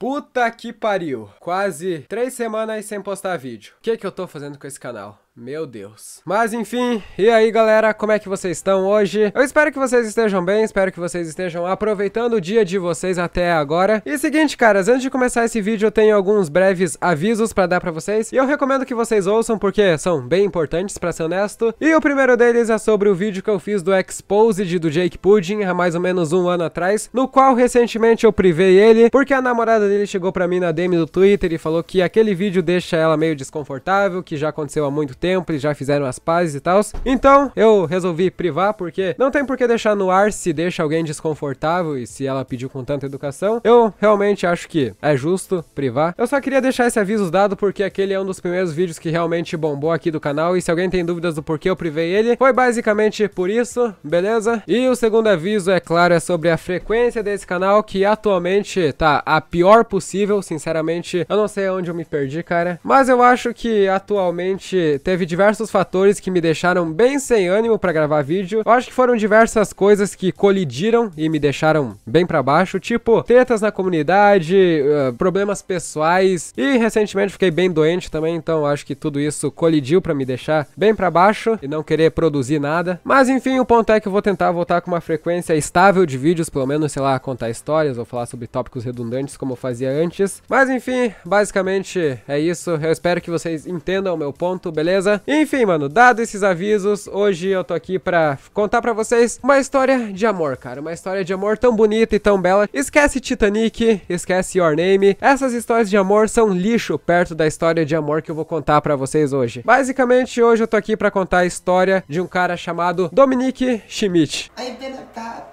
Puta que pariu! Quase três semanas sem postar vídeo. O que, que eu tô fazendo com esse canal? Meu Deus. Mas enfim, e aí galera, como é que vocês estão hoje? Eu espero que vocês estejam bem, espero que vocês estejam aproveitando o dia de vocês até agora. E seguinte, caras, antes de começar esse vídeo eu tenho alguns breves avisos para dar para vocês. E eu recomendo que vocês ouçam porque são bem importantes, para ser honesto. E o primeiro deles é sobre o vídeo que eu fiz do Exposed do Jake Pudding há mais ou menos um ano atrás, no qual recentemente eu privei ele, porque a namorada dele chegou para mim na DM do Twitter e falou que aquele vídeo deixa ela meio desconfortável, que já aconteceu há muito tempo, eles já fizeram as pazes e tal. Então, eu resolvi privar, porque não tem por que deixar no ar se deixa alguém desconfortável e se ela pediu com tanta educação. Eu realmente acho que é justo privar. Eu só queria deixar esse aviso dado, porque aquele é um dos primeiros vídeos que realmente bombou aqui do canal, e se alguém tem dúvidas do porquê eu privei ele, foi basicamente por isso, beleza? E o segundo aviso, é claro, é sobre a frequência desse canal, que atualmente tá a pior possível, sinceramente, eu não sei onde eu me perdi, cara. Mas eu acho que atualmente Teve diversos fatores que me deixaram bem sem ânimo para gravar vídeo. Eu acho que foram diversas coisas que colidiram e me deixaram bem para baixo, tipo tretas na comunidade, eh, problemas pessoais e recentemente fiquei bem doente também, então acho que tudo isso colidiu para me deixar bem para baixo e não querer produzir nada. Mas enfim, o ponto é que eu vou tentar voltar com uma frequência estável de vídeos, pelo menos, sei lá, contar histórias ou falar sobre tópicos redundantes como eu fazia antes. Mas enfim, basicamente é isso. Eu espero que vocês entendam o meu ponto, beleza? beleza? Enfim, mano, dado esses avisos, hoje eu tô aqui pra contar pra vocês uma história de amor, cara. Uma história de amor tão bonita e tão bela. Esquece Titanic, esquece Your Name. Essas histórias de amor são lixo perto da história de amor que eu vou contar pra vocês hoje. Basicamente, hoje eu tô aqui pra contar a história de um cara chamado Dominique Schmidt. boy. Tá,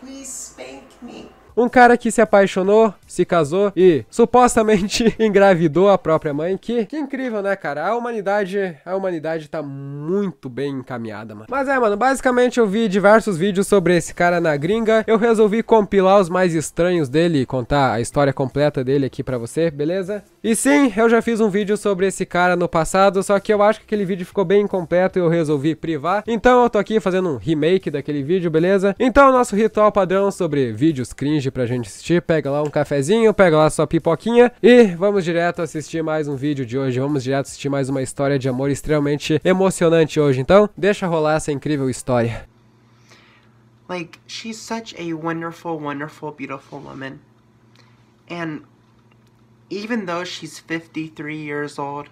please spank me um cara que se apaixonou se casou e supostamente engravidou a própria mãe. Que, que incrível, né, cara? A humanidade, a humanidade tá muito bem encaminhada, mano. Mas é, mano, basicamente eu vi diversos vídeos sobre esse cara na gringa. Eu resolvi compilar os mais estranhos dele e contar a história completa dele aqui pra você, beleza? E sim, eu já fiz um vídeo sobre esse cara no passado, só que eu acho que aquele vídeo ficou bem incompleto e eu resolvi privar. Então eu tô aqui fazendo um remake daquele vídeo, beleza? Então nosso ritual padrão sobre vídeos cringe pra gente assistir, pega lá um café cafezinho, pega lá sua pipoquinha e vamos direto assistir mais um vídeo de hoje. Vamos direto assistir mais uma história de amor extremamente emocionante hoje. Então, deixa rolar essa incrível história. Like, she's such a wonderful, wonderful, beautiful woman. And even though she's 53 years old,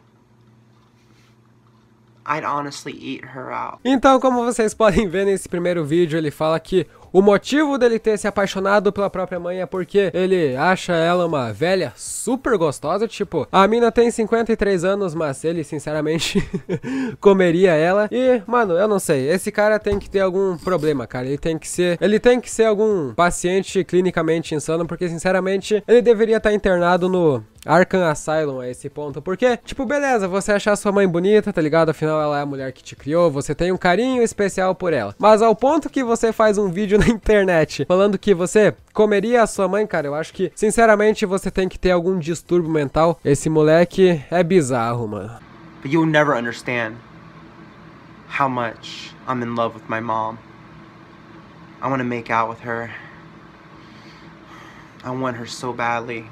I'd honestly eat her out. Então, como vocês podem ver nesse primeiro vídeo, ele fala que o motivo dele ter se apaixonado pela própria mãe é porque ele acha ela uma velha super gostosa. Tipo, a mina tem 53 anos, mas ele, sinceramente, comeria ela. E, mano, eu não sei. Esse cara tem que ter algum problema, cara. Ele tem que ser. Ele tem que ser algum paciente clinicamente insano, porque, sinceramente, ele deveria estar tá internado no. Arkham Asylum a esse ponto, porque, tipo, beleza, você achar sua mãe bonita, tá ligado? Afinal, ela é a mulher que te criou, você tem um carinho especial por ela. Mas ao ponto que você faz um vídeo na internet falando que você comeria a sua mãe, cara, eu acho que, sinceramente, você tem que ter algum distúrbio mental. Esse moleque é bizarro, mano. you never understand how much I'm in love with my mom. I want to make out with her. I want her so badly.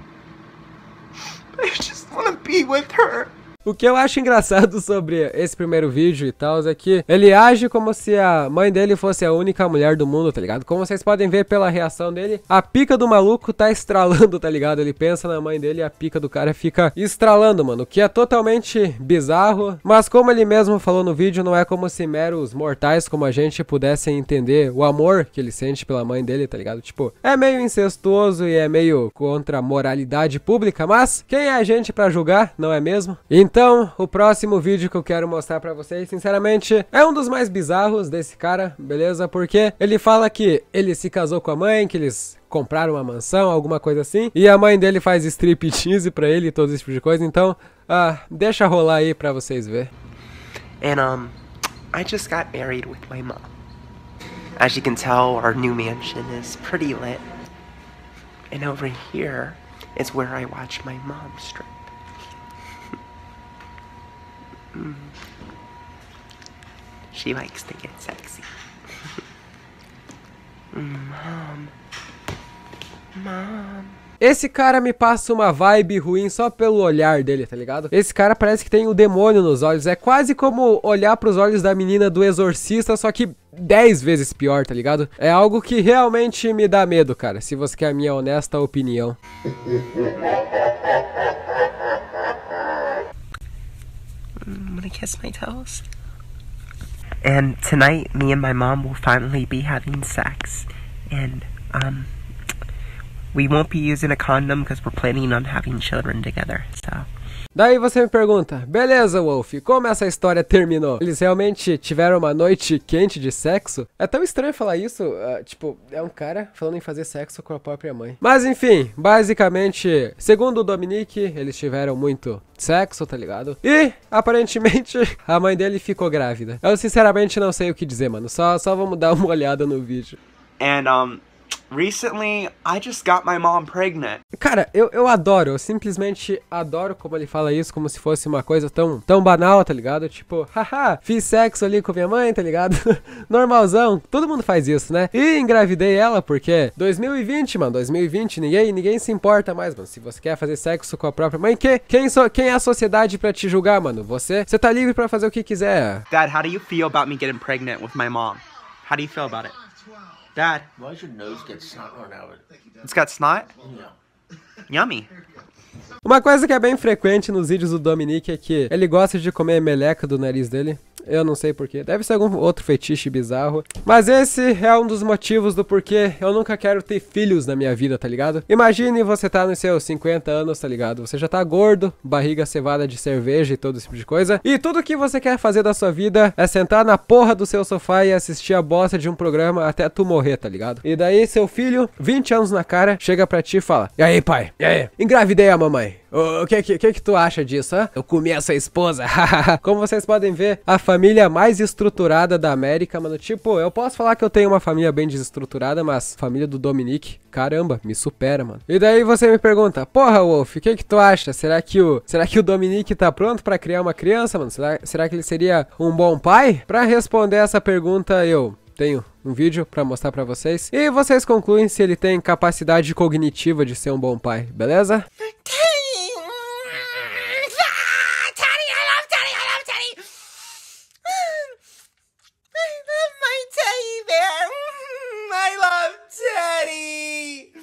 I just want to be with her. O que eu acho engraçado sobre esse primeiro vídeo e tal é que ele age como se a mãe dele fosse a única mulher do mundo, tá ligado? Como vocês podem ver pela reação dele, a pica do maluco tá estralando, tá ligado? Ele pensa na mãe dele e a pica do cara fica estralando, mano. O que é totalmente bizarro, mas como ele mesmo falou no vídeo, não é como se meros mortais como a gente pudessem entender o amor que ele sente pela mãe dele, tá ligado? Tipo, é meio incestuoso e é meio contra a moralidade pública, mas quem é a gente para julgar, não é mesmo? Então, então, o próximo vídeo que eu quero mostrar pra vocês, sinceramente, é um dos mais bizarros desse cara, beleza? Porque ele fala que ele se casou com a mãe, que eles compraram uma mansão, alguma coisa assim, e a mãe dele faz strip tease pra ele e todo esse tipo de coisa, então, uh, deixa rolar aí pra vocês verem. And, um, I just got married with my mom. As you can tell, our new mansion is pretty lit. And over here is where I watch my mom strip. Mm. She likes to get sexy. Mm-hmm. Mom. Mom. Esse cara me passa uma vibe ruim só pelo olhar dele, tá ligado? Esse cara parece que tem o um demônio nos olhos. É quase como olhar para os olhos da menina do exorcista, só que 10 vezes pior, tá ligado? É algo que realmente me dá medo, cara. Se você quer a minha honesta opinião. kiss my toes. And tonight, me and my mom will finally be having sex. And, um, we won't be using a condom because we're planning on having children together, so. Daí você me pergunta, beleza, Wolf, como essa história terminou? Eles realmente tiveram uma noite quente de sexo? É tão estranho falar isso, uh, tipo, é um cara falando em fazer sexo com a própria mãe. Mas enfim, basicamente, segundo o Dominique, eles tiveram muito sexo, tá ligado? E, aparentemente, a mãe dele ficou grávida. Eu sinceramente não sei o que dizer, mano, só, só vamos dar uma olhada no vídeo. And, um... Recently, I just got my mom pregnant. Cara, eu, eu adoro, eu simplesmente adoro como ele fala isso, como se fosse uma coisa tão, tão banal, tá ligado? Tipo, haha, fiz sexo ali com minha mãe, tá ligado? Normalzão, todo mundo faz isso, né? E engravidei ela porque 2020, mano, 2020, ninguém, ninguém se importa mais, mano. Se você quer fazer sexo com a própria mãe, que, quem, so, quem é a sociedade para te julgar, mano? Você, você tá livre para fazer o que quiser. Dad, how do you feel about me getting pregnant with my mom? How do you feel about it? Dad. Why does your nose get snot run out it? It's got snot? Yeah. Yummy. Uma coisa que é bem frequente nos vídeos do Dominique é que ele gosta de comer meleca do nariz dele. Eu não sei porquê. Deve ser algum outro fetiche bizarro. Mas esse é um dos motivos do porquê eu nunca quero ter filhos na minha vida, tá ligado? Imagine você tá nos seus 50 anos, tá ligado? Você já tá gordo, barriga cevada de cerveja e todo esse tipo de coisa. E tudo que você quer fazer da sua vida é sentar na porra do seu sofá e assistir a bosta de um programa até tu morrer, tá ligado? E daí seu filho, 20 anos na cara, chega pra ti e fala: E aí, pai? E aí? Engravidei a mamãe o que, que, que, que tu acha disso, hã? Eu comi essa esposa, Como vocês podem ver, a família mais estruturada da América, mano. Tipo, eu posso falar que eu tenho uma família bem desestruturada, mas família do Dominique, caramba, me supera, mano. E daí você me pergunta, porra, Wolf, o que que tu acha? Será que o, será que o Dominique tá pronto para criar uma criança, mano? Será, será que ele seria um bom pai? Pra responder essa pergunta, eu tenho um vídeo para mostrar para vocês. E vocês concluem se ele tem capacidade cognitiva de ser um bom pai, beleza?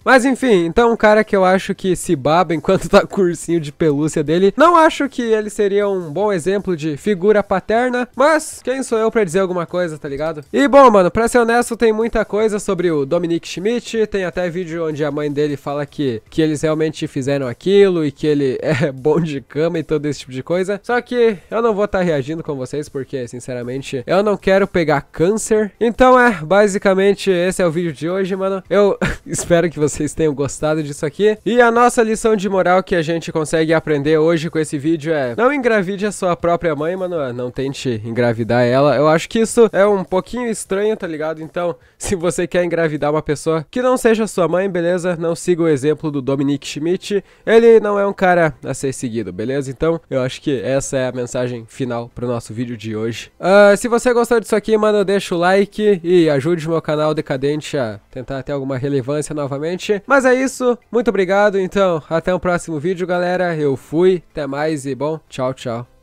Mas enfim, então um cara que eu acho que se baba enquanto tá cursinho de pelúcia dele, não acho que ele seria um bom exemplo de figura paterna, mas quem sou eu pra dizer alguma coisa, tá ligado? E bom, mano, pra ser honesto, tem muita coisa sobre o Dominic Schmidt, tem até vídeo onde a mãe dele fala que, que eles realmente fizeram aquilo e que ele é bom de cama e todo esse tipo de coisa, só que eu não vou estar tá reagindo com vocês porque, sinceramente, eu não quero pegar câncer. Então é, basicamente esse é o vídeo de hoje, mano. Eu espero que vocês vocês tenham gostado disso aqui. E a nossa lição de moral que a gente consegue aprender hoje com esse vídeo é: não engravide a sua própria mãe, mano. Não tente engravidar ela. Eu acho que isso é um pouquinho estranho, tá ligado? Então, se você quer engravidar uma pessoa que não seja sua mãe, beleza? Não siga o exemplo do Dominic Schmidt. Ele não é um cara a ser seguido, beleza? Então, eu acho que essa é a mensagem final pro nosso vídeo de hoje. Uh, se você gostou disso aqui, mano, deixa o like e ajude o meu canal decadente a tentar ter alguma relevância novamente. Mas é isso, muito obrigado. Então, até o próximo vídeo, galera. Eu fui, até mais e bom, tchau, tchau.